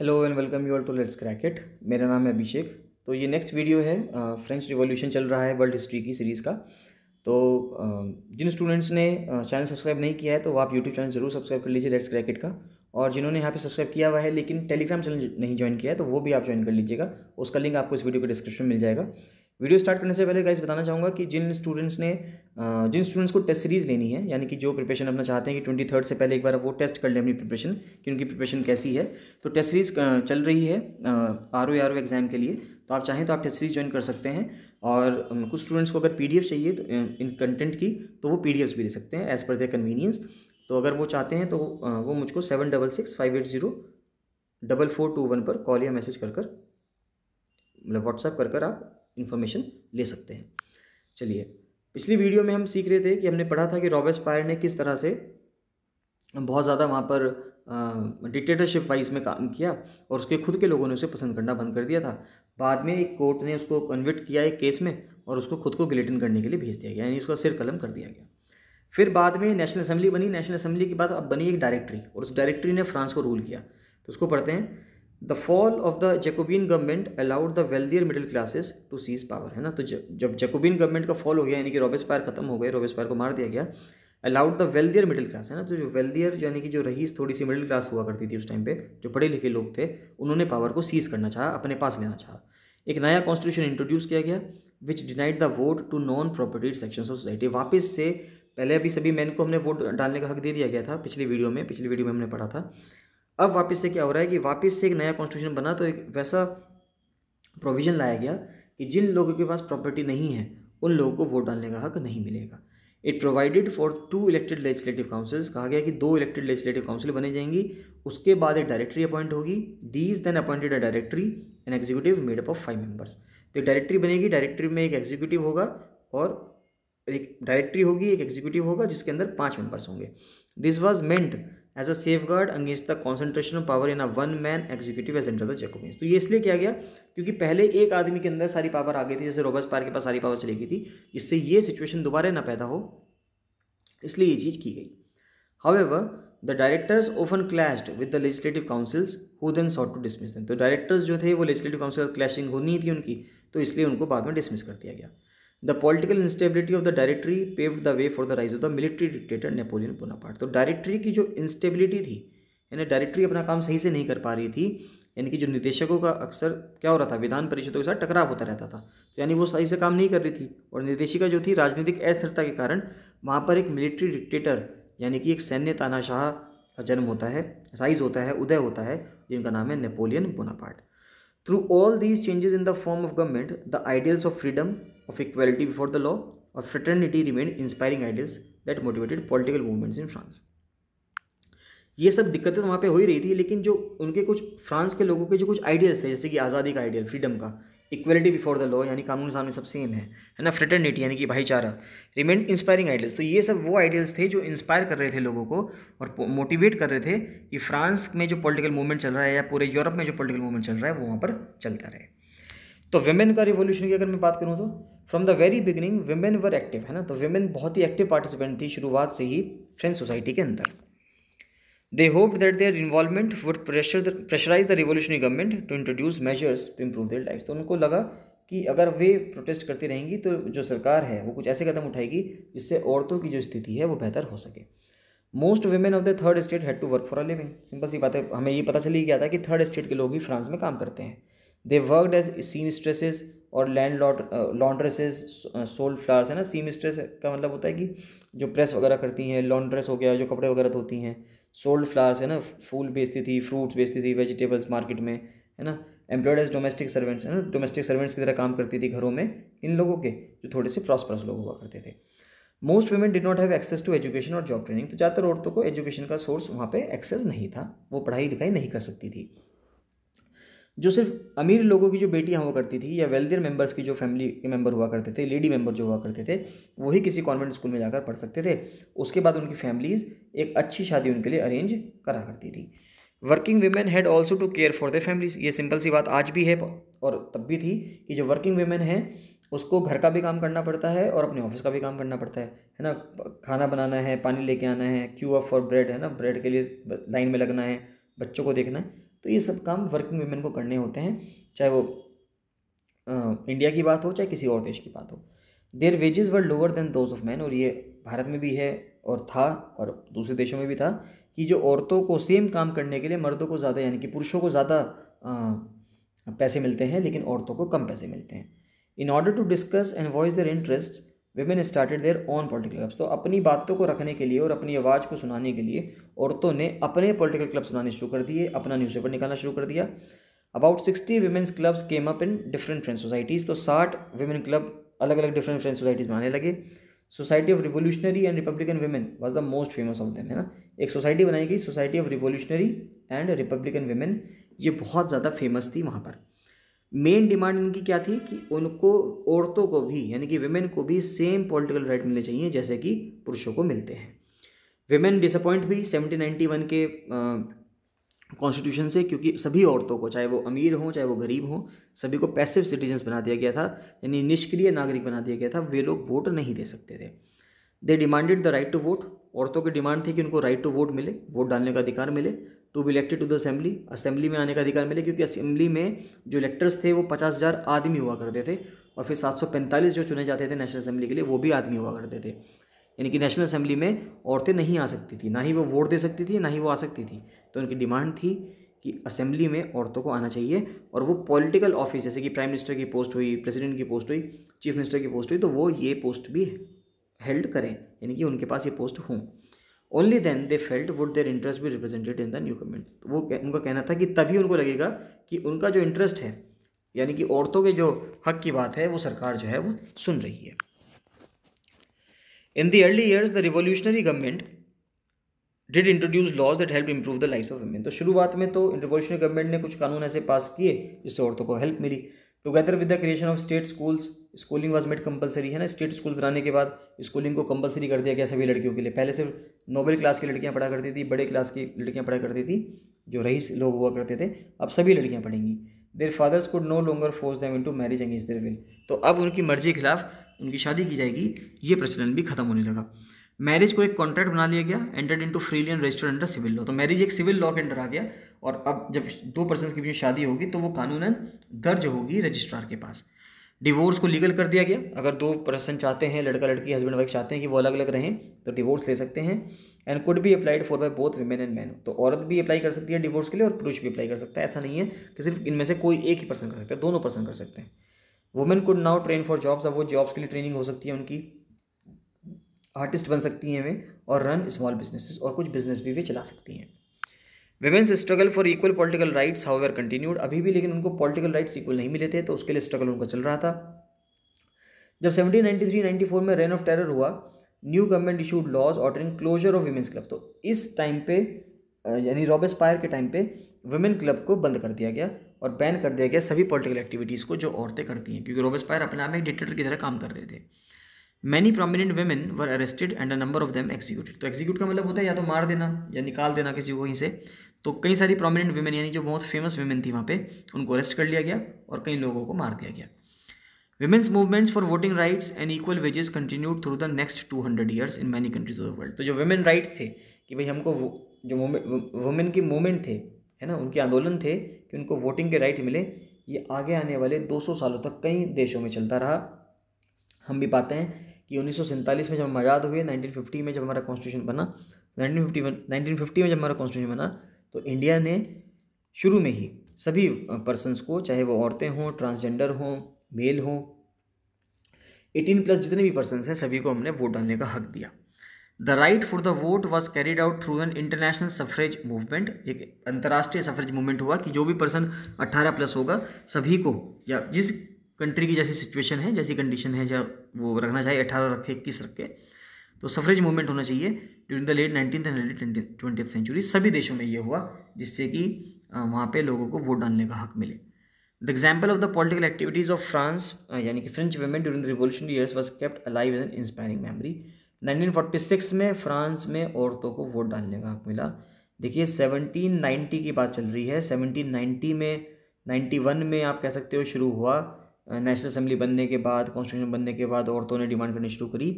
Hello and welcome you all to let's crack it मेरा नाम है अभिषेक तो ये नेक्स्ट वीडियो है फ्रेंच रिवॉल्यूशन चल रहा है वर्ल्ड हिस्ट्री की सीरीज़ का तो uh, जिन स्टूडेंट्स ने चैनल uh, सब्सक्राइब नहीं किया है तो आप यूट्यूब चैनल जरूर सब्सक्राइब कर लीजिए लेट्स क्रैकेट का और जिन्होंने यहाँ पे सब्सक्राइब किया हुआ है लेकिन टेलीग्राम चैनल नहीं ज्वाइन किया है तो वो भी आप ज्वाइन कर लीजिएगा उसका लिंक आपको इस वीडियो के डिस्क्रिप्शन मिल जाएगा वीडियो स्टार्ट करने से पहले गाइस बताना चाहूँगा कि जिन स्टूडेंट्स ने जिन स्टूडेंट्स को टेस्ट सीरीज़ लेनी है यानी कि जो प्रिपरेशन अपना चाहते हैं कि ट्वेंटी थर्ड से पहले एक बार वो टेस्ट कर लें अपनी प्रिपरेशन कि उनकी प्रिपरेशन कैसी है तो टेस्ट सीरीज़ चल रही है R O R O exam के लिए तो आप चाहें तो आप टेस्ट सीरीज़ ज्वाइन कर सकते हैं और कुछ स्टूडेंट्स को अगर पी चाहिए तो इन कंटेंट की तो वो पी भी ले सकते हैं एज़ पर देयर कन्वीनियंस तो अगर वो चाहते हैं तो वो मुझको seven double six five eight zero double four two one पर कॉल या मैसेज कर कर मतलब व्हाट्सअप कर कर आप इन्फॉर्मेशन ले सकते हैं चलिए पिछली वीडियो में हम सीख रहे थे कि हमने पढ़ा था कि रॉबर्ट पायर ने किस तरह से बहुत ज़्यादा वहाँ पर डिक्टेटरशिप वाइज में काम किया और उसके खुद के लोगों ने उसे पसंद करना बंद कर दिया था बाद में एक कोर्ट ने उसको कन्विट किया एक केस में और उसको खुद को गिलेटिन करने के लिए भेज दिया गया यानी उसका सिर कलम कर दिया गया फिर बाद में नेशनल असेंबली बनी नेशनल असेंबली के बाद अब बनी एक डायरेक्टरी और उस डायरेक्टरी ने फ्रांस को रूल किया तो उसको पढ़ते हैं the fall of the Jacobin government allowed the wealthier middle classes to seize power है ना तो जब जेकोबीन गवर्नमेंट का फॉल हो गया यानी कि रॉबेस पायर खत्म हो गए रॉबेस पायर को मार दिया गया allowed the wealthier middle class है ना तो जो वेल्दियर यानी कि जो रहीस थोड़ी सी मिडिल क्लास हुआ करती थी उस टाइम पे जो पढ़े लिखे लोग थे उन्होंने पावर को सीज करना चाहा अपने पास लेना चाहा एक नया कॉन्स्टिट्यूशन इंट्रोड्यूस किया गया which denied the vote to non propertied section of society वापस से पहले अभी सभी मैन को हमने वोट डालने का हक दे दिया गया था पिछली वीडियो में पिछली वीडियो में हमने पढ़ा था अब वापस से क्या हो रहा है कि वापस से एक नया कॉन्स्टिट्यूशन बना तो एक वैसा प्रोविज़न लाया गया कि जिन लोगों के पास प्रॉपर्टी नहीं है उन लोगों को वोट डालने का हक नहीं मिलेगा it provided for two elected legislative councils कहा गया कि दो इलेक्टेड लेजिस्लेटिव काउंसिल बने जाएंगी उसके बाद एक डायरेक्टरी अपॉइंट होगी these then appointed a directory an executive made up of five members तो डायरेक्टरी बनेगी डायरेक्टरी में एक एग्जीक्यूटिव होगा और एक डायरेक्टरी होगी एक एग्जीक्यूटिव होगा जिसके अंदर पांच मेंबर्स होंगे this was meant as a safeguard against the concentration of power in a one man executive as under the Jacobins तो ये इसलिए किया गया क्योंकि पहले एक आदमी के अंदर सारी पावर आ गई थी जैसे रोबर्ट पार के पास सारी पावर चली गई थी इससे ये सिचुएशन दोबारा ना पैदा हो इसलिए ये चीज़ की गई however the directors often clashed with the legislative councils who then sought to dismiss them तो डायरेक्टर्स जो थे वो लेजिस्लेटिव काउंसिल क्लैशिंग होनी थी उनकी तो इसलिए उनको बाद में डिसमिस कर दिया गया the political instability of the directory paved the way for the rise of the military dictator Napoleon Bonaparte तो डायरेक्टरी की जो इंस्टेबिलिटी थी यानी डायरेक्टरी अपना काम सही से नहीं कर पा रही थी यानी कि जो निदेशकों का अक्सर क्या हो रहा था विधान परिषदों के साथ टकराव होता रहता था तो यानी वो सही से काम नहीं कर रही थी और निदेशिका जो थी राजनीतिक अस्थिरता के कारण वहाँ पर एक मिलिट्री डिक्टेटर यानी कि एक सैन्य तानाशाह का जन्म होता है साइज होता है उदय होता है जिनका नाम है Napoleon Bonaparte Through all these changes in the form of government, the ideals of freedom, of equality before the law, of fraternity remained inspiring ideals that motivated political movements in France. ये सब दिक्कतें तो वहाँ पे हो ही रही थी लेकिन जो उनके कुछ फ्रांस के लोगों के जो कुछ आइडियल्स थे जैसे कि आज़ादी का आइडियल फ्रीडम का इक्वलिटी बिफोर द लॉ यानी कानून सामने सब सेम है है ना फ्रेटर्निटी यानी कि भाईचारा रिमेन इंस्पायरिंग आइडियल्स तो ये सब वो आइडियल्स थे जो इंस्पायर कर रहे थे लोगों को और मोटिवेट कर रहे थे कि फ्रांस में जो पॉलिटिकल मूवमेंट चल रहा है या पूरे यूरोप में जो पॉलिटिकल मूवमेंट चल रहा है वो वहाँ पर चलता रहे तो वेमेन का रिवोल्यूशन की अगर मैं बात करूँ तो from the very beginning women were active है ना तो वेमेन बहुत ही एक्टिव पार्टिसिपेंट थी शुरुआत से ही फ्रेंच सोसाइटी के अंदर They hoped that their involvement would pressure the, pressurize the revolutionary government to introduce measures to improve their lives. तो उनको लगा कि अगर वे प्रोटेस्ट करती रहेंगी तो जो सरकार है वो कुछ ऐसे कदम उठाएगी जिससे औरतों की जो स्थिति है वो बेहतर हो सके most women of the third estate had to work for a living सिंपल सी बात है हमें ये पता चली गया था कि थर्ड स्टेट के लोग ही फ्रांस में काम करते हैं दे वर्कड एज सीम स्ट्रेसेस और लैंड लॉन्ड्रेसेज सोल फ्लावर्स है ना सीम स्ट्रेस का मतलब होता है कि जो प्रेस वगैरह करती हैं लॉन्ड्रेस हो गया जो कपड़े वगैरह धोती हैं सोल्ड फ्लावर्स है ना फूल बेचती थी फ्रूट्स बेचती थी वेजिटेबल्स मार्केट में है ना एम्प्लॉयड एज डोमेस्टिक सर्वेंट्स है ना डोमेस्टिक सर्वेंट्स की तरह काम करती थी घरों में इन लोगों के जो थोड़े से प्रॉस्परस लोग हुआ करते थे most women did not have access to education और जॉब ट्रेनिंग तो ज़्यादातर औरतों को एजुकेशन का सोर्स वहाँ पे एक्सेस नहीं था वो पढ़ाई लिखाई नहीं कर सकती थी जो सिर्फ अमीर लोगों की जो बेटियां हुआ करती थी या वेल्दियर मेंबर्स की जो फैमिली के मेंबर हुआ करते थे लेडी मेंबर जो हुआ करते थे वही किसी कॉन्वेंट स्कूल में जाकर पढ़ सकते थे उसके बाद उनकी फैमिलीज़ एक अच्छी शादी उनके लिए अरेंज करा करती थी working women had also to care for the families ये सिंपल सी बात आज भी है और तब भी थी कि जो वर्किंग वीमेन हैं उसको घर का भी काम करना पड़ता है और अपने ऑफिस का भी काम करना पड़ता है है ना खाना बनाना है पानी लेके आना है क्यू अप फॉर ब्रेड है ना ब्रेड के लिए लाइन में लगना है बच्चों को देखना है तो ये सब काम वर्किंग वीमेन को करने होते हैं चाहे वो आ, इंडिया की बात हो चाहे किसी और देश की बात हो their wages were lower than those of men और ये भारत में भी है और था और दूसरे देशों में भी था कि जो औरतों को सेम काम करने के लिए मर्दों को ज़्यादा यानी कि पुरुषों को ज़्यादा पैसे मिलते हैं लेकिन औरतों को कम पैसे मिलते हैं in order to discuss and voice their interest women started their own political clubs तो अपनी बातों को रखने के लिए और अपनी आवाज़ को सुनाने के लिए औरतों ने अपने पॉलिटिकल क्लब्स बनाने शुरू कर दिए अपना न्यूज़पेपर निकालना शुरू कर दिया about sixty women's clubs came up in different French societies तो साठ वेमेन क्लब अलग अलग डिफरेंट फ्रेंड सोसाइटीज़ बनाने लगे society of revolutionary and republican women was the most famous of them है ना एक सोसाइटी बनाई गई society of revolutionary and republican women ये बहुत ज़्यादा फेमस थी वहाँ पर मेन डिमांड इनकी क्या थी कि उनको औरतों को भी यानी कि वेमेन को भी सेम पॉलिटिकल राइट मिलने चाहिए जैसे कि पुरुषों को मिलते हैं वेमेन डिसअपॉइंट हुई सेवनटीन नाइन्टी वन के कॉन्स्टिट्यूशन से क्योंकि सभी औरतों को चाहे वो अमीर हों चाहे वो गरीब हों सभी को पैसिव सिटीजन्स बना दिया गया था यानी निष्क्रिय नागरिक बना दिया गया था वे लोग वोट नहीं दे सकते थे they demanded the right to vote औरतों की डिमांड थी कि उनको राइट टू वोट मिले वोट डालने का अधिकार मिले to be elected to the assembly assembly में आने का अधिकार मिले क्योंकि असेंबली में जो इलेक्टर्स थे वो पचास हज़ार आदमी हुआ करते थे और फिर सात सौ पैंतालीस जो चुने जाते थे नेशनल असेंबली के लिए वो भी आदमी हुआ करते थे यानी कि नेशनल असेंबली में औरतें नहीं आ सकती थी ना ही वो वोट दे सकती थी ना ही वो आ सकती थी तो उनकी डिमांड थी कि असेंबली में औरतों को आना चाहिए और वो पॉलिटिकल ऑफिस जैसे कि प्राइम मिनिस्टर की पोस्ट हुई प्रेसिडेंट की पोस्ट हुई चीफ मिनिस्टर की पोस्ट हुई तो वो ये पोस्ट भी हेल्ड करें यानी कि उनके पास ये पोस्ट हों only then they felt would their interest be represented in the new government वो उनका कहना था कि तभी उनको लगेगा कि उनका जो इंटरेस्ट है यानी कि औरतों के जो हक की बात है वो सरकार जो है वो सुन रही है in the early years the revolutionary government did introduce laws that help improve the life of women तो शुरुआत में तो रिवोल्यूशनरी गवर्नमेंट ने कुछ कानून ऐसे पास किए जिससे औरतों को हेल्प मिली together with the creation of state schools schooling was made compulsory है ना स्टेट स्कूल बनाने के बाद स्कूलिंग को कंपलसरी कर दिया गया सभी लड़कियों के लिए पहले सिर्फ नोबल क्लास की लड़कियाँ पढ़ा करती थी बड़े क्लास की लड़कियाँ पढ़ा करती थी जो रईस लोग हुआ करते थे अब सभी लड़कियाँ पढ़ेंगी their fathers could no longer force them into marriage एंग देर विल तो अब उनकी मर्जी के खिलाफ उनकी शादी की जाएगी ये प्रचलन भी खत्म होने लगा मैरिज को एक कॉन्ट्रैक्ट बना लिया गया entered into freely and registered under civil law तो मैरिज एक सिविल लॉ के अंडर आ गया और अब जब दो पर्सन के बीच शादी होगी तो वो कानूनन दर्ज होगी रजिस्ट्रार के पास डिवोर्स को लीगल कर दिया गया अगर दो पर्सन चाहते हैं लड़का लड़की हस्बैंड वाइफ चाहते हैं कि वो अलग अलग रहें तो डिवोर्स ले सकते हैं and could be applied for by both women and men तो औरत भी अप्लाई कर सकती है डिवोर्स के लिए और पुरुष भी अप्लाई कर सकता है ऐसा नहीं है कि सिर्फ इनमें से कोई एक ही पर्सन कर सकता है दोनों पर्सन कर सकते हैं women could now train for jobs अब वो जॉब्स के लिए ट्रेनिंग हो सकती है उनकी आर्टिस्ट बन सकती हैं वे और रन स्मॉल बिजनेसिस और कुछ बिजनेस भी वे चला सकती हैं women's struggle for equal political rights however continued अभी भी लेकिन उनको पॉलिटिकल राइट्स इक्वल नहीं मिले थे तो उसके लिए स्ट्रगल उनका चल रहा था जब 1793-94 में रेन ऑफ टेरर हुआ new government issued laws ordering closure of women's club तो इस टाइम पे यानी रॉबर्स पायर के टाइम पे वुमेन क्लब को बंद कर दिया गया और बैन कर दिया गया सभी पॉलिटिकल एक्टिविटीज़ को जो औरतें करती हैं क्योंकि रॉबर्स पायर अपने आप में एक डिक्टेटर की तरह काम कर रहे थे many prominent women were arrested and a number of them executed तो एक्जीक्यूट का मतलब होता है या तो मार देना या निकाल देना किसी को कहीं से तो कई सारी प्रोमिनेंट वीमेन यानी जो बहुत फेमस वीमेन थी वहाँ पे उनको अरेस्ट कर लिया गया और कई लोगों को मार दिया गया women's movements for voting rights and equal wages continued through the next two hundred years in many countries of the world तो जो वुमेन राइट्स थे कि भाई हमको जो वुमेन के मूवमेंट थे है ना उनके आंदोलन थे कि उनको वोटिंग के राइट मिले ये आगे आने वाले 200 सालों तक कई देशों में चलता रहा हम भी पाते हैं कि उन्नीस में जब हम आज़ाद हुए फिफ्टी में जब हमारा कॉन्स्टिट्यूशन बना नाइनटीन फिफ्टी में जब हमारा कॉन्स्टिट्यूशन बना तो इंडिया ने शुरू में ही सभी पर्सनस को चाहे वो औरतें हों ट्रांसजेंडर हों मेल हों एटीन प्लस जितने भी पर्सनस हैं सभी को हमने वोट डालने का हक दिया the right for the vote was carried out through an international suffrage movement एक अंतर्राष्ट्रीय सफरेज मूवमेंट हुआ कि जो भी पर्सन 18 प्लस होगा सभी को या जिस कंट्री की जैसी सिचुएशन है जैसी कंडीशन है या वो रखना चाहिए 18 रखे इक्कीस रखे तो सफरेज मूवमेंट होना चाहिए during the late nineteen and twenty century सभी देशों में ये हुआ जिससे कि वहाँ पे लोगों को वोट डालने का हक मिले the example of the political activities of France यानी कि French women during the revolution years was kept alive in an inspiring memory 1946 में फ्रांस में औरतों को वोट डालने का हक मिला देखिए 1790 की बात चल रही है 1790 में 91 में आप कह सकते हो शुरू हुआ नेशनल असेंबली बनने के बाद कॉन्स्टिट्यूशन बनने के बाद औरतों ने डिमांड करनी शुरू करी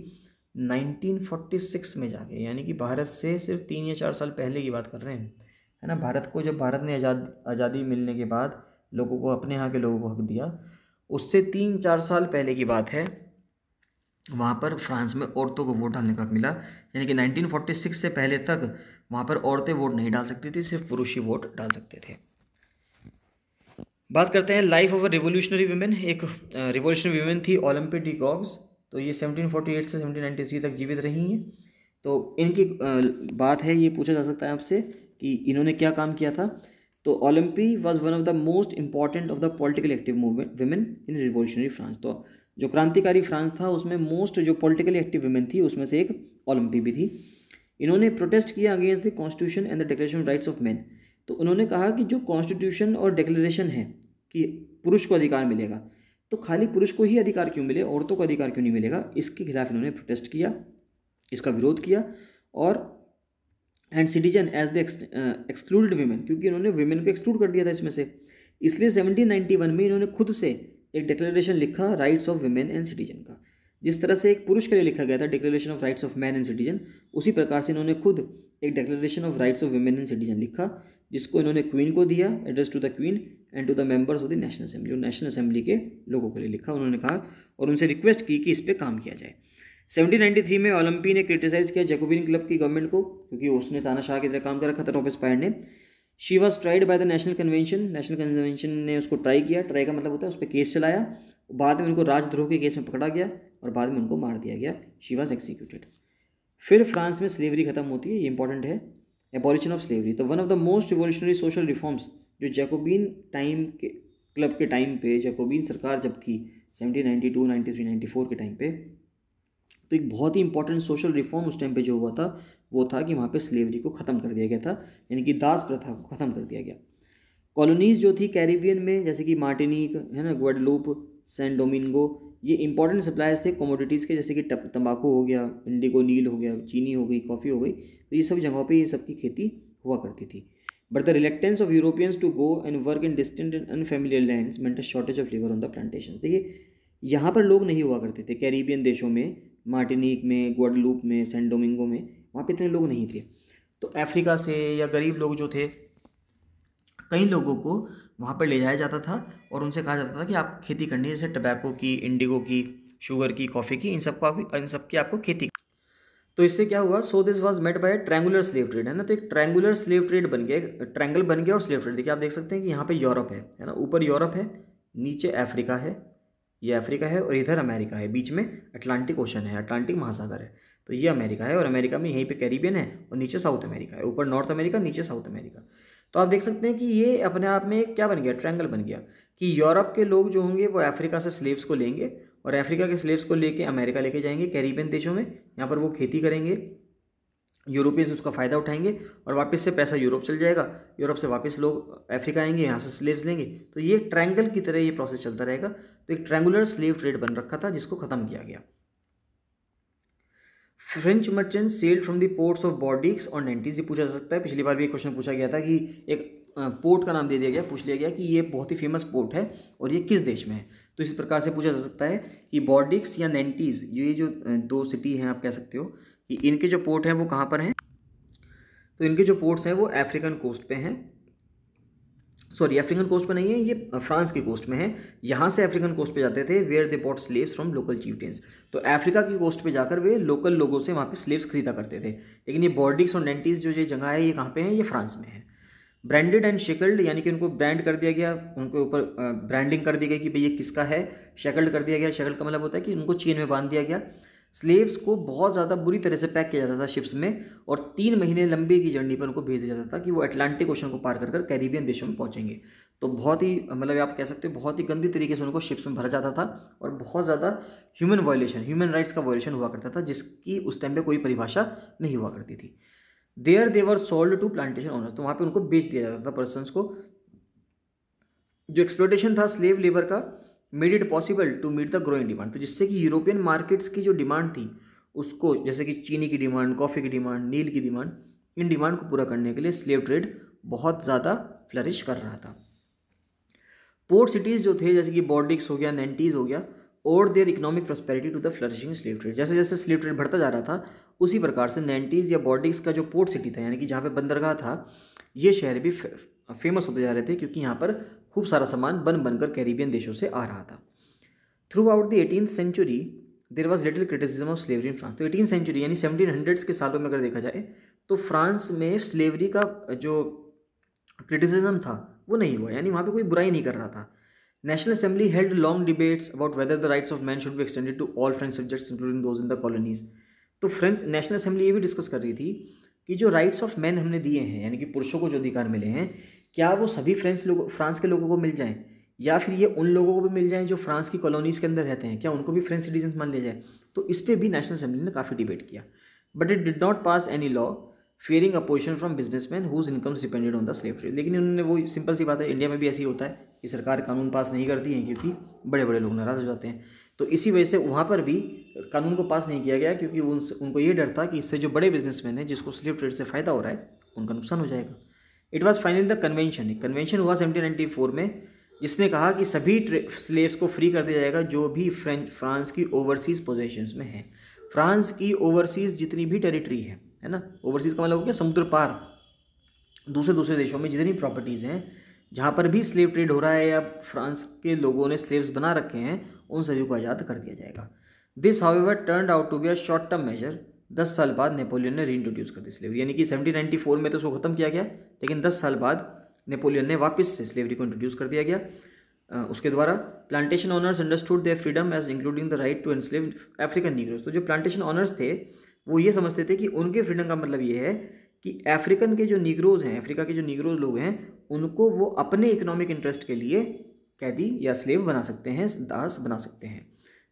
1946 में जाके यानी कि भारत से सिर्फ तीन या चार साल पहले की बात कर रहे हैं है ना भारत को जब भारत ने आज़ाद आज़ादी मिलने के बाद लोगों को अपने यहाँ के लोगों को हक दिया उससे तीन चार साल पहले की बात है वहाँ पर फ्रांस में औरतों को वोट डालने का हक मिला यानी कि 1946 से पहले तक वहाँ पर औरतें वोट नहीं डाल सकती थी सिर्फ पुरुष ही वोट डाल सकते थे बात करते हैं life of a revolutionary women एक रिवोल्यूशनरी वीमेन थी ओलंपिक डिकॉक्स तो ये 1748 से 1793 तक जीवित रही हैं तो इनकी बात है ये पूछा जा सकता है आपसे कि इन्होंने क्या काम किया था तो Olympe was one of the most important of the political active movement women in revolutionary France तो जो क्रांतिकारी फ्रांस था उसमें मोस्ट जो पॉलिटिकली एक्टिव वेमेन थी उसमें से एक ओलंपी भी थी इन्होंने प्रोटेस्ट किया against the constitution and the declaration rights of man तो उन्होंने कहा कि जो कॉन्स्टिट्यूशन और डिक्लेरेशन है कि पुरुष को अधिकार मिलेगा तो खाली पुरुष को ही अधिकार क्यों मिले औरतों को अधिकार क्यों नहीं मिलेगा इसके खिलाफ इन्होंने प्रोटेस्ट किया इसका विरोध किया और and citizen as the excluded women क्योंकि इन्होंने वीमेन को एक्सक्लूड कर दिया था इसमें से इसलिए 1791 में इन्होंने खुद से एक डिक्लेरेशन लिखा rights of women and citizen का जिस तरह से एक पुरुष के लिए लिखा गया था declaration of rights of man and citizen उसी प्रकार से इन्होंने खुद एक declaration of rights of women and citizen लिखा जिसको इन्होंने क्वीन को दिया address to the queen and to the members of the national assembly और नेशनल असेंबली के लोगों के लिए लिखा उन्होंने कहा और उनसे रिक्वेस्ट की कि इस पर काम किया जाए थ्री में ओलंपी ने क्रिटिसाइज़ किया जैकोबिन क्लब की गवर्नमेंट को क्योंकि उसने तानाशाह की तरह काम कर रखा था टॉपिस पायर ने she was tried by the national convention national convention ने उसको ट्राई किया ट्राई का मतलब होता है उस पर केस चलाया बाद में उनको राजद्रोह के केस में पकड़ा गया और बाद में उनको मार दिया गया शी वॉज एक्सिक्यूटेड फिर फ्रांस में स्लेवरी खत्म होती है ये इंपॉर्टेंट है एबॉलिशन ऑफ स्लेवरी तो one of the most revolutionary social reforms जो जैकोबिन टाइम के क्लब के टाइम पे जैकोबिन सरकार जब थी seventeen ninety two ninety three ninety four के टाइम पे तो एक बहुत ही इंपॉर्टेंट सोशल रिफॉर्म उस टाइम पे जो हुआ था वो था कि वहाँ पे स्लेवरी को ख़त्म कर दिया गया था यानी कि दास प्रथा को ख़त्म कर दिया गया कॉलोनीज़ जो थी कैरिबियन में जैसे कि मार्टिनिक है ना ग्वाडलूप सेंट डोमिंगो ये इंपॉर्टेंट सप्लायर्स थे कमोडिटीज़ के जैसे कि तंबाकू हो गया इंडिगो नील हो गया चीनी हो गई कॉफ़ी हो गई तो ये सब जगहों पर ये सब की खेती हुआ करती थी but the reluctance of Europeans to go and work in distant and unfamiliar land meant shortage of labour on the plantation देखिए यहाँ पर लोग नहीं हुआ करते थे कैरिबियन देशों में मार्टिनिक में ग्वाडलूप में सेंट डोमिंगो में वहाँ पर इतने लोग नहीं थे तो अफ्रीका से या गरीब लोग जो थे कई लोगों को वहाँ पर ले जाया जाता था और उनसे कहा जाता था कि आप खेती करनी है जैसे टबैको की इंडिगो की शुगर की कॉफ़ी की इन सबको आप इन सब की आपको खेती तो इससे क्या हुआ so this was met by triangular slave trade है ना तो एक ट्रैंगुलर स्लेव ट्रेड बन गया ट्रैंगल बन गया और स्लेव ट्रेड देखिए आप देख सकते हैं कि यहाँ पे यूरोप है है ना ऊपर यूरोप है नीचे अफ्रीका है ये अफ्रीका है और इधर अमेरिका है बीच में अटलांटिक ओशन है अटलांटिक महासागर है तो ये अमेरिका है और अमेरिका में यहीं पे कैरिबियन है और नीचे साउथ अमेरिका है ऊपर नॉर्थ अमेरिका नीचे साउथ अमेरिका तो आप देख सकते हैं कि ये अपने आप में क्या बन गया ट्रैंगल बन गया कि यूरोप के लोग जो होंगे वो अफ्रीका से स्लेब्स को लेंगे और अफ्रीका के स्लेब्स को लेके अमेरिका लेके जाएंगे कैरिबियन देशों में यहाँ पर वो खेती करेंगे यूरोपियंस उसका फ़ायदा उठाएंगे और वापस से पैसा यूरोप चल जाएगा यूरोप से वापस लोग अफ्रीका आएंगे यहाँ से स्लेव्स लेंगे तो ये ट्रैंगल की तरह ये प्रोसेस चलता रहेगा तो एक ट्रैंगुलर स्लेव ट्रेड बन रखा था जिसको ख़त्म किया गया French merchant sailed from the ports of Bordeaux और नेंटीज ये पूछा जा सकता है पिछली बार भी एक क्वेश्चन पूछा गया था कि एक पोर्ट का नाम दे दिया गया पूछ लिया गया कि ये बहुत ही फेमस पोर्ट है और ये किस देश में है तो इस प्रकार से पूछा जा सकता है कि बॉर्डिक्स या नेंटीज़ ये जो दो सिटी हैं आप कह सकते हो कि इनके जो पोर्ट हैं वो कहाँ पर हैं तो इनके जो पोर्ट्स हैं वो अफ्रीकन कोस्ट पे हैं सॉरी अफ्रीकन कोस्ट में नहीं है ये फ्रांस के कोस्ट में है यहाँ से अफ्रीकन कोस्ट पे जाते थे where they bought slaves from local chieftains तो अफ्रीका की कोस्ट पे जाकर वे लोकल लोगों से वहाँ पे स्लेव्स खरीदा करते थे लेकिन ये बॉर्डिक्स और डेंटिस जो ये जगह है ये कहाँ पे है ये फ्रांस में है ब्रांडेड एंड शेकल्ड यानी कि उनको ब्रांड कर दिया गया उनके ऊपर ब्रांडिंग कर दी गई कि भाई ये किसका है शेकल्ड कर दिया गया शेकल्ड का मतलब होता है कि उनको चीन में बांध दिया गया स्लेव्स को बहुत ज़्यादा बुरी तरह से पैक किया जाता था शिप्स में और तीन महीने लंबे की जर्नी पर उनको भेज दिया जाता था कि वो अटलांटिक ओशन को पार कर कर कैरिबियन देशों में पहुँचेंगे तो बहुत ही मतलब आप कह सकते हो बहुत ही गंदी तरीके से उनको शिप्स में भरा जाता था और बहुत ज़्यादा ह्यूमन वायलेशन ह्यूमन राइट्स का वायलेशन हुआ करता था जिसकी उस टाइम पर कोई परिभाषा नहीं हुआ करती थी there they were sold to plantation owners तो वहाँ पर उनको बेच दिया जाता था पर्सनस को जो एक्सप्लोटेशन था स्लेव लेबर का made it possible to meet the growing demand तो जिससे कि यूरोपियन मार्केट्स की जो डिमांड थी उसको जैसे कि चीनी की डिमांड कॉफ़ी की डिमांड नील की डिमांड इन डिमांड को पूरा करने के लिए स्लेव ट्रेड बहुत ज़्यादा फ्लरिश कर रहा था पोर्ट सिटीज़ जो थे जैसे कि बॉर्डिक्स हो गया नैंटीज़ हो गया और their economic prosperity to the flourishing slave trade जैसे जैसे स्लेव ट्रेड बढ़ता जा रहा था उसी प्रकार से नैंटीज़ या बॉर्डिक्स का जो पोर्ट सिटी था यानी कि जहाँ पर बंदरगाह था ये शहर भी फेमस होते जा रहे थे क्योंकि यहाँ पर खूब सारा सामान बन बनकर कैरिबियन देशों से आ रहा था throughout the eighteen century there was little criticism of slavery in France तो एटीन सेंचुरी यानी सेवनटीन हंड्रेड्स के सालों में अगर देखा जाए तो फ्रांस में स्लेवरी का जो क्रिटिसिज्म था वो नहीं हुआ यानी वहाँ पे कोई बुराई नहीं कर रहा था National Assembly held long debates about whether the rights of man should be extended to all French subjects including those in the colonies तो फ्रेंच नेशनल असेंबली ये भी डिस्कस कर रही थी कि जो राइट्स ऑफ मैन हमने दिए हैं यानी कि पुरुषों को जो अधिकार मिले हैं क्या वो सभी फ्रेंच लोग फ्रांस के लोगों को मिल जाएँ या फिर ये उन लोगों को भी मिल जाएँ जो फ्रांस की कॉलोनीज़ के अंदर रहते हैं क्या उनको भी फ्रेंच सिटीजन मान लिया जाए तो इस पर भी नेशनल असेंबली ने काफ़ी डिबेट किया but it did not pass any law fearing opposition from businessmen whose income depended on the slave trade लेकिन उन्होंने वो सिंपल सी बात है इंडिया में भी ऐसी होता है कि सरकार कानून पास नहीं करती है क्योंकि बड़े बड़े लोग नाराज़ हो जाते हैं तो इसी वजह से वहाँ पर भी कानून को पास नहीं किया गया क्योंकि उन, उनको ये डर था कि इससे जो बड़े बिजनेसमैन हैं जिसको स्लेव ट्रेड से फ़ायदा हो रहा है उनका नुकसान हो जाएगा it was final the convention convention हुआ सेवनटीन फोर में जिसने कहा कि सभी स्लेव्स को फ्री कर दिया जाएगा जो भी फ्रेंच फ्रांस की ओवरसीज़ पोजेशंस में हैं फ्रांस की ओवरसीज़ जितनी भी टेरिटरी है है ना ओवरसीज़ का मतलब हो गया समुद्र पार दूसरे दूसरे देशों में जितनी प्रॉपर्टीज़ हैं जहाँ पर भी स्लेव ट्रेड हो रहा है या फ्रांस के लोगों ने स्लेव्स बना रखे हैं उन सभी को आज़ाद कर दिया जाएगा this however turn out to be a short term measure दस साल बाद नेपोलियन ने रीइंट्रोड्यूस कर दी स्लेवरी यानी कि सेवनटीन नाइन्टी फोर में तो उसको ख़त्म किया गया लेकिन दस साल बाद नेपोलियन ने वापस से स्लेवरी को इंट्रोड्यूस कर दिया गया उसके द्वारा plantation owners understood the freedom as including the right to enslave African negroes तो जो प्लांटेशन ऑनर्स थे वो ये समझते थे कि उनके फ्रीडम का मतलब ये है कि अफ्रीकन के जो नीग्रोज हैं अफ्रीका के जो नीग्रोज लोग हैं उनको वो अपने इकोनॉमिक इंटरेस्ट के लिए कैदी या स्लेव बना सकते हैं दास बना सकते हैं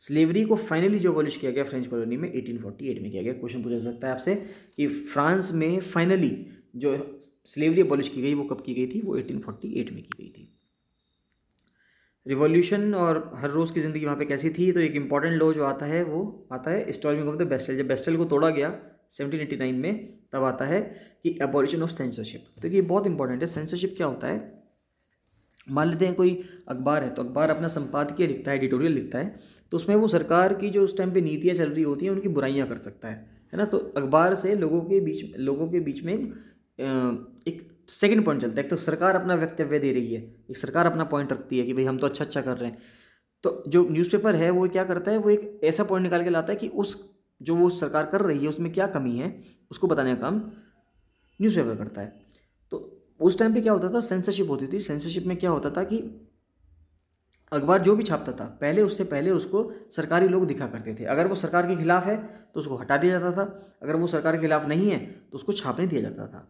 स्लेवरी को फाइनली जो अबॉलिश किया गया फ्रेंच कॉलोनी में 1848 में किया गया क्वेश्चन पूछा सकता है आपसे कि फ्रांस में फाइनली जो स्लेवरी अबॉलिश की गई वो कब की गई थी वो 1848 में की गई थी रिवॉल्यूशन और हर रोज़ की ज़िंदगी वहाँ पे कैसी थी तो एक इंपॉर्टेंट लॉ जो आता है वो आता है स्टॉलिंग ऑफ द बेस्टल जब बेस्टल को तोड़ा गया 1789 में तब आता है कि एबॉल्यूशन ऑफ सेंसरशिप तो ये बहुत इंपॉर्टेंट है सेंसरशिप क्या होता है मान लेते हैं कोई अखबार है तो अखबार अपना संपादकीय लिखता है एडिटोरियल लिखता है तो उसमें वो सरकार की जो उस टाइम पे नीतियाँ चल रही होती हैं उनकी बुराइयाँ कर सकता है है ना तो अखबार से लोगों के बीच लोगों के बीच में एक सेकंड पॉइंट चलता है एक तो सरकार अपना वक्तव्य दे रही है एक सरकार अपना पॉइंट रखती है कि भाई हम तो अच्छा अच्छा कर रहे हैं तो जो न्यूज़पेपर है वो क्या करता है वो एक ऐसा पॉइंट निकाल के लाता है कि उस जो वो सरकार कर रही है उसमें क्या कमी है उसको बताने का काम न्यूज़पेपर करता है तो उस टाइम पे क्या होता था सेंसरशिप होती थी सेंसरशिप में क्या होता था कि अखबार जो भी छापता था पहले उससे पहले उसको सरकारी लोग दिखा करते थे अगर वो सरकार के खिलाफ है तो उसको हटा दिया जाता था अगर वो सरकार के खिलाफ नहीं है तो उसको छापने दिया जाता था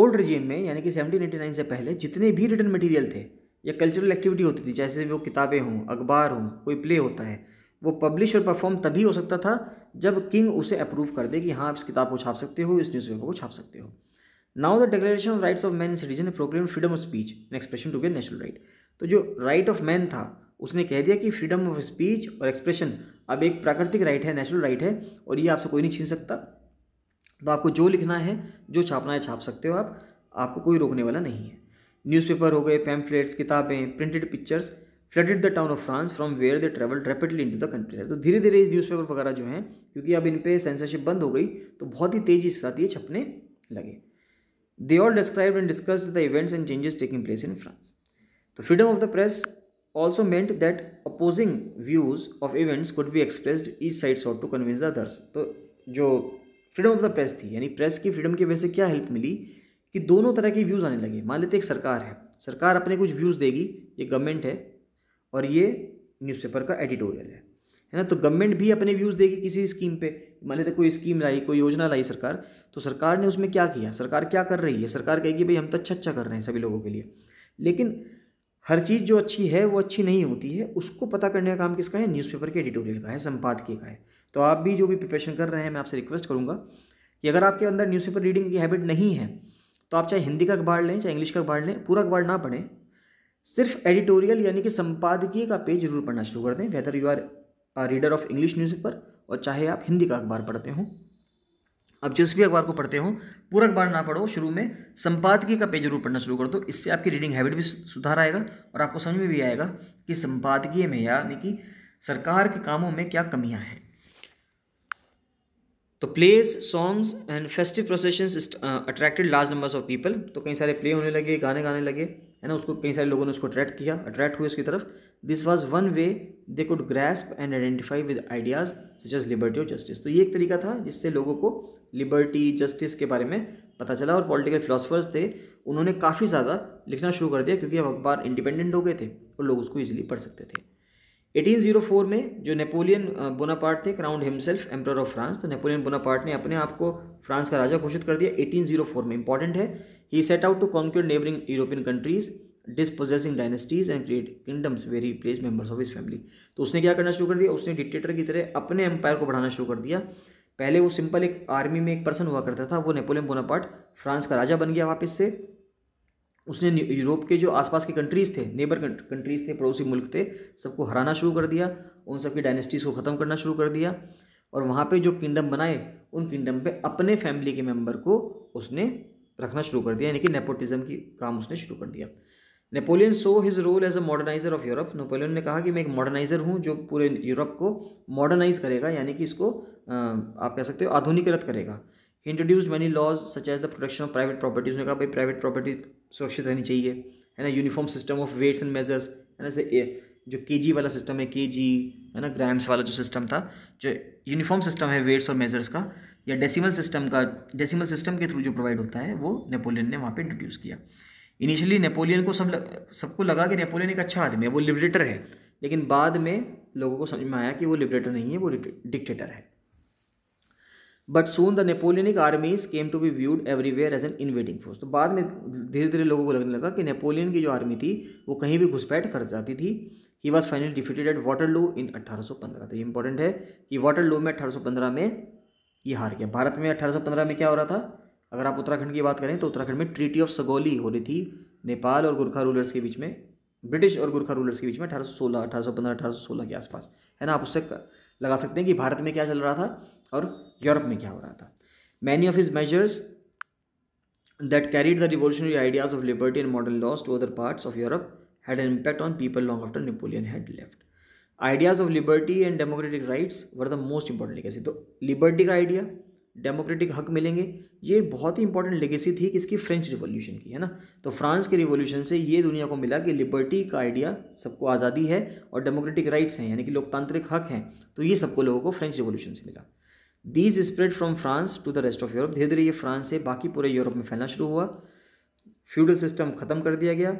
ओल्ड रिजीम में यानी कि सेवनटीन एटी नाइन से पहले जितने भी रिटर्न मटेरियल थे या कल्चरल एक्टिविटी होती थी जैसे वो किताबें हों अखबार हों कोई प्ले होता है वो पब्लिश और परफॉर्म तभी हो सकता था जब किंग उसे अप्रूव कर दे कि हाँ आप इस किताब को छाप सकते हो इस न्यूज़पेपर को छाप सकते हो now the declaration of rights of man citizen proclaimed freedom of speech and expression to be national right तो जो राइट ऑफ मैन था उसने कह दिया कि फ्रीडम ऑफ स्पीच और एक्सप्रेशन अब एक प्राकृतिक राइट है नेचुरल राइट है और ये आपसे कोई नहीं छीन सकता तो आपको जो लिखना है जो छापना है छाप सकते हो आप आपको कोई रोकने वाला नहीं है न्यूज़पेपर हो गए पैम्फलेट्स किताबें printed pictures flooded the town of France from where they travelled rapidly into the country तो धीरे धीरे इस न्यूज़पेपर वगैरह जो हैं क्योंकि अब इन पर सेंसरशिप बंद हो गई तो बहुत ही तेज़ी के साथ ये छपने लगे they all describe and discussed the events and changes taking place in France तो freedom of the press also meant that opposing views of events could be expressed each side sought to convince the others तो जो freedom of the press थी यानी press की freedom की वजह से क्या हेल्प मिली कि दोनों तरह के व्यूज़ आने लगे मान लेते एक सरकार है सरकार अपने कुछ व्यूज़ देगी ये गवर्नमेंट है और ये न्यूज़पेपर का एडिटोरियल है है ना तो गवर्नमेंट भी अपने व्यूज़ देगी किसी स्कीम पे मान लेते कोई स्कीम लाई कोई योजना लाई सरकार तो सरकार ने उसमें क्या किया सरकार क्या कर रही है सरकार कहेगी भाई हम तो अच्छा अच्छा कर रहे हैं सभी लोगों के लिए लेकिन हर चीज़ जो अच्छी है वो अच्छी नहीं होती है उसको पता करने का काम किसका है न्यूज़पेपर के एडिटोरियल का है संपादकीय का है तो आप भी जो भी प्रिपरेशन कर रहे हैं मैं आपसे रिक्वेस्ट करूँगा कि अगर आपके अंदर न्यूज़पेपर रीडिंग की हैबिट नहीं है तो आप चाहे हिंदी का अखबार लें चाहे इंग्लिश का अखबार लें पूरा अखबार ना पढ़ें सिर्फ एडिटोरियल यानी कि संपादकीय का पेज जरूर पढ़ना शुरू कर दें whether you are reader of English newspaper और चाहे आप हिंदी का अखबार पढ़ते हों अब जिस भी अखबार को पढ़ते हो पूरा अखबार ना पढ़ो शुरू में संपादकीय का पेज जरूर पढ़ना शुरू कर दो इससे आपकी रीडिंग हैबिट भी सुधार आएगा और आपको समझ में भी आएगा कि संपादकीय में यानी कि सरकार के कामों में क्या कमियां हैं तो plays songs and festive procession attracted large numbers of people तो कई सारे प्ले होने लगे गाने गाने लगे है ना उसको कई सारे लोगों ने उसको अट्रैक्ट किया अट्रैक्ट हुए उसकी तरफ this was one way they could grasp and identify with ideas such as liberty और जस्टिस तो ये एक तरीका था जिससे लोगों को लिबर्टी जस्टिस के बारे में पता चला और पॉलिटिकल फिलोसफर्स थे उन्होंने काफ़ी ज़्यादा लिखना शुरू कर दिया क्योंकि अब अखबार इंडिपेंडेंट हो गए थे और लोग उसको ईजिली पढ़ सकते थे 1804 में जो नेपोलियन बोनापार्ट थे crowned himself emperor of France तो नेपोलियन बोनापार्ट ने अपने आप को फ्रांस का राजा घोषित कर दिया 1804 में इंपॉर्टेंट है He set out to conquer neighboring European countries dispossessing dynasties and create kingdoms where he place members of his family तो उसने क्या करना शुरू कर दिया उसने डिक्टेटर की तरह अपने एम्पायर को बढ़ाना शुरू कर दिया पहले वो सिंपल एक आर्मी में एक पर्सन हुआ करता था वो नेपोलियन बोनापार्ट फ्रांस का राजा बन गया वापस से उसने यूरोप के जो आसपास के कंट्रीज़ थे नेबर कंट्रीज़ थे पड़ोसी मुल्क थे सबको हराना शुरू कर दिया उन सबकी डायनेस्टीज़ को ख़त्म करना शुरू कर दिया और वहाँ पे जो किंगडम बनाए उन किंगडम पे अपने फैमिली के मेंबर को उसने रखना शुरू कर दिया यानी कि नेपोटिज्म की काम उसने शुरू कर दिया Napoleon saw his role as a moderniser of Europe Napoleon ने कहा कि मैं एक मॉडर्नाइजर हूँ जो पूरे यूरोप को मॉडर्नाइज करेगा यानी कि इसको आप कह सकते हो आधुनिकरत करेगा introduce many laws such as the protection of private properties ने कहा भाई प्राइवेट प्रॉपर्टी सुरक्षित रहनी चाहिए है ना uniform system of weights and measures है ना जो के जी वाला सिस्टम है के जी है ना ग्राम्स वाला जो सिस्टम था जो यूनिफॉर्म सिस्टम है वेट्स और मेजर्स का या डेसिमल सिस्टम का डेसिमल सिस्टम के थ्रू जो प्रोवाइड होता है वो नेपोलियन ने वहाँ पर इंट्रोड्यूस किया इनिशियली नेपोलियन को सब सबको लगा कि नेपोलियन एक अच्छा आदमी है वो लिबरेटर है लेकिन बाद में लोगों को समझ में आया कि वो लिबरेटर नहीं है वो डिक्टेटर है but soon the Napoleonic armies came to be viewed everywhere as an invading force तो बाद में धीरे धीरे लोगों को लगने लगा कि नेपोलियन की जो आर्मी थी वो कहीं भी घुसपैठ कर जाती थी he was finally defeated Waterloo in 1815 तो ये इंपॉर्टेंट है कि वाटर लो में सौ पंद्रह में ये हार गया भारत में पंद्रह में क्या हो रहा था अगर आप उत्तराखंड की बात करें तो उत्तराखंड में ट्रीटी ऑफ सगोली हो रही थी नेपाल और गुरखा रूलर्स के बीच में ब्रिटिश और गुरखा रूलर्स के बीच में अठारह सौ सोलह के आसपास है ना आप उससे लगा सकते हैं कि भारत में क्या चल रहा था और यूरोप में क्या हो रहा था many of his measures that carried the revolutionary ideas of liberty and modern laws to other parts of Europe had an impact on people long after Napoleon had left ideas of liberty and democratic rights were the most important legacy तो liberty का idea democratic हक मिलेंगे ये बहुत ही important legacy थी किसकी French revolution की है ना तो फ्रांस के रिवोल्यूशन से ये दुनिया को मिला कि लिबर्टी का आइडिया सबको आज़ादी है और डेमोक्रेटिक राइट्स हैं यानी कि लोकतांत्रिक हक हैं तो ये सबको लोगों को फ्रेंच रिवोल्यूशन से मिला these spread from France to the rest of Europe धीरे धीरे ये फ्रांस से बाकी पूरे यूरोप में फैलना शुरू हुआ फ्यूडल सिस्टम ख़त्म कर दिया गया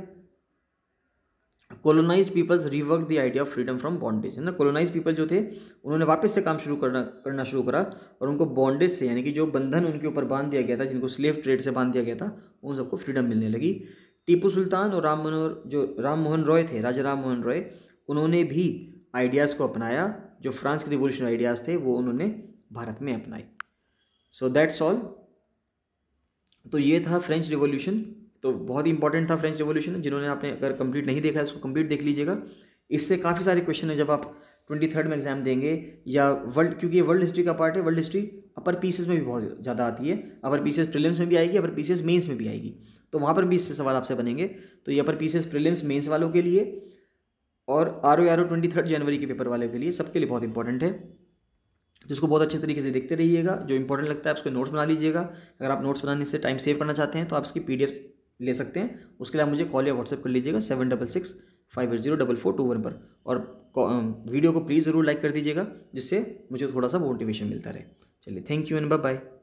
colonised peoples reworked the idea of freedom from bondage है ना कोलोनाइज पीपल जो थे उन्होंने वापस से काम शुरू करना करना शुरू करा और उनको बॉन्डेज से यानी कि जो बंधन उनके ऊपर बांध दिया गया था जिनको स्लेव ट्रेड से बांध दिया गया था उन सबको फ्रीडम मिलने लगी टीपू सुल्तान और राम मनोहर जो राम मोहन रॉय थे राजा राम मोहन रॉय उन्होंने भी आइडियाज़ को अपनाया जो फ्रांस के रिवोल्यूशन आइडियाज़ थे वो उन्होंने भारत में अपनाए सो दैट्स ऑल तो ये था फ्रेंच रिवोल्यूशन तो बहुत ही इंपॉर्टेंट था फ्रेंच रेवोल्यूशन जिन्होंने आपने अगर कंप्लीट नहीं देखा है उसको कंप्लीट देख लीजिएगा इससे काफ़ी सारे क्वेश्चन है जब आप ट्वेंटी थर्ड में एग्जाम देंगे या वर्ल्ड क्योंकि ये वर्ल्ड हिस्ट्री का पार्ट है वर्ल्ड हिस्ट्री अपर पीसेस में भी बहुत ज़्यादा आती है अपर पीसेस प्रीलिम्स में भी आएगी अपर पीसेस मेंस में भी आएगी तो वहाँ पर भी इससे सवाल आपसे बनेंगे तो ये अपर पीसेस प्रीलिम्स मेंस वालों के लिए और R O R O twenty third जनवरी के पेपर वालों के लिए सबके लिए बहुत इंपॉर्टेंट है जिसको बहुत अच्छे तरीके से देखते रहिएगा जो इंपॉर्टेंट लगता है उसके नोट्स बना लीजिएगा अगर आप नोट्स बनाने से टाइम सेव करना चाहते हैं तो आप इसकी पी ले सकते हैं उसके लिए आप मुझे कॉल या व्हाट्सएप कर लीजिएगा seven double six five eight zero double four two one पर और वीडियो को प्लीज़ ज़रूर लाइक कर दीजिएगा जिससे मुझे थोड़ा सा मोटिवेशन मिलता रहे चलिए thank you and bye bye